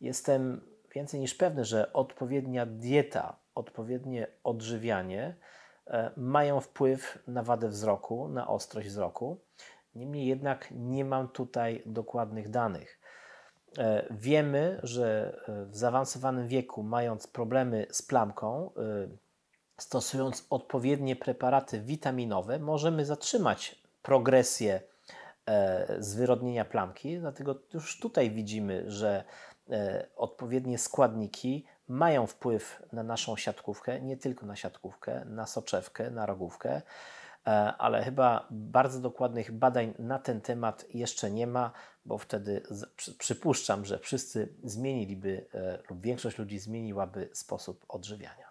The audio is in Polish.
jestem więcej niż pewny, że odpowiednia dieta, odpowiednie odżywianie e, mają wpływ na wadę wzroku, na ostrość wzroku. Niemniej jednak nie mam tutaj dokładnych danych. E, wiemy, że e, w zaawansowanym wieku, mając problemy z plamką, stosując odpowiednie preparaty witaminowe, możemy zatrzymać progresję zwyrodnienia plamki. Dlatego już tutaj widzimy, że E, odpowiednie składniki mają wpływ na naszą siatkówkę, nie tylko na siatkówkę, na soczewkę, na rogówkę, e, ale chyba bardzo dokładnych badań na ten temat jeszcze nie ma, bo wtedy przypuszczam, że wszyscy zmieniliby e, lub większość ludzi zmieniłaby sposób odżywiania.